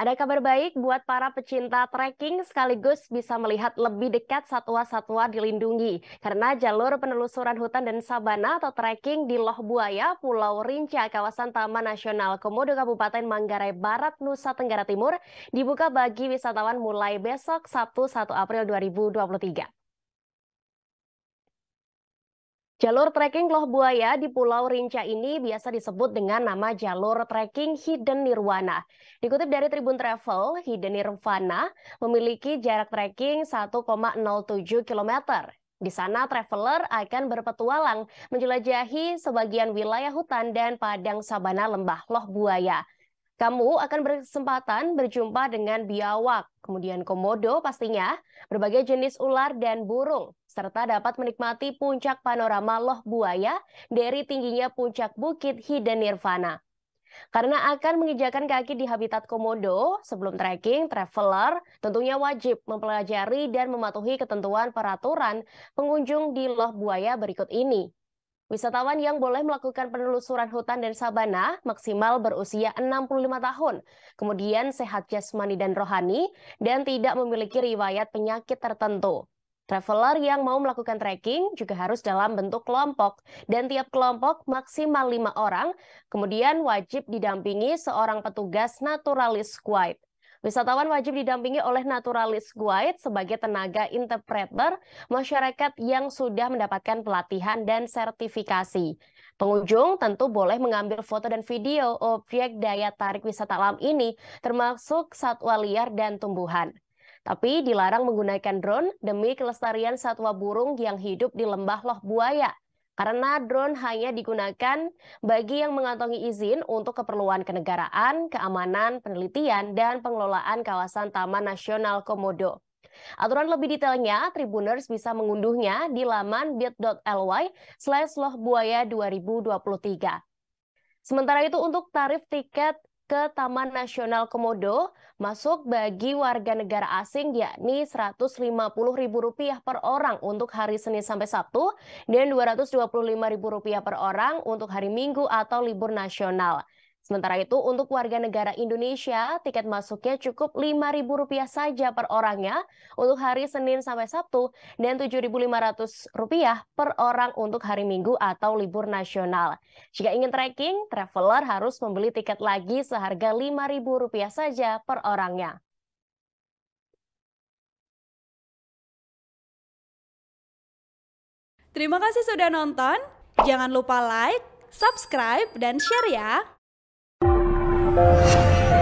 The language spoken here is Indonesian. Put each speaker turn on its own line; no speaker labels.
Ada kabar baik buat para pecinta trekking sekaligus bisa melihat lebih dekat satwa-satwa dilindungi. Karena jalur penelusuran hutan dan sabana atau trekking di Loh Buaya, Pulau Rinca, kawasan Taman Nasional Komodo Kabupaten Manggarai Barat, Nusa Tenggara Timur, dibuka bagi wisatawan mulai besok Sabtu 1 April 2023. Jalur trekking Loh Buaya di Pulau Rinca ini biasa disebut dengan nama jalur trekking Hidden Nirwana. Dikutip dari Tribun Travel, Hidden Nirwana memiliki jarak trekking 1,07 km. Di sana, traveler akan berpetualang menjelajahi sebagian wilayah hutan dan padang sabana lembah Loh Buaya. Kamu akan berkesempatan berjumpa dengan biawak, kemudian komodo pastinya, berbagai jenis ular dan burung, serta dapat menikmati puncak panorama Loh Buaya dari tingginya puncak Bukit Hidden Nirvana. Karena akan menginjakan kaki di habitat komodo, sebelum trekking, traveler tentunya wajib mempelajari dan mematuhi ketentuan peraturan pengunjung di Loh Buaya berikut ini. Wisatawan yang boleh melakukan penelusuran hutan dan sabana maksimal berusia 65 tahun, kemudian sehat jasmani dan rohani, dan tidak memiliki riwayat penyakit tertentu. Traveler yang mau melakukan trekking juga harus dalam bentuk kelompok, dan tiap kelompok maksimal lima orang, kemudian wajib didampingi seorang petugas naturalis guide. Wisatawan wajib didampingi oleh naturalis guide sebagai tenaga interpreter masyarakat yang sudah mendapatkan pelatihan dan sertifikasi. Pengunjung tentu boleh mengambil foto dan video objek daya tarik wisata alam ini, termasuk satwa liar dan tumbuhan. Tapi dilarang menggunakan drone demi kelestarian satwa burung yang hidup di lembah Loh Buaya karena drone hanya digunakan bagi yang mengantongi izin untuk keperluan kenegaraan, keamanan, penelitian, dan pengelolaan kawasan Taman Nasional Komodo. Aturan lebih detailnya, Tribuners bisa mengunduhnya di laman bit.ly slash buaya 2023. Sementara itu untuk tarif tiket ke Taman Nasional Komodo masuk bagi warga negara asing yakni Rp150.000 per orang untuk hari Senin sampai Sabtu dan Rp225.000 per orang untuk hari Minggu atau libur nasional. Sementara itu, untuk warga negara Indonesia, tiket masuknya cukup Rp5.000 saja per orangnya untuk hari Senin sampai Sabtu dan Rp7.500 per orang untuk hari Minggu atau libur nasional. Jika ingin trekking, traveler harus membeli tiket lagi seharga Rp5.000 saja per orangnya. Terima kasih sudah nonton. Jangan lupa like, subscribe, dan share ya. Música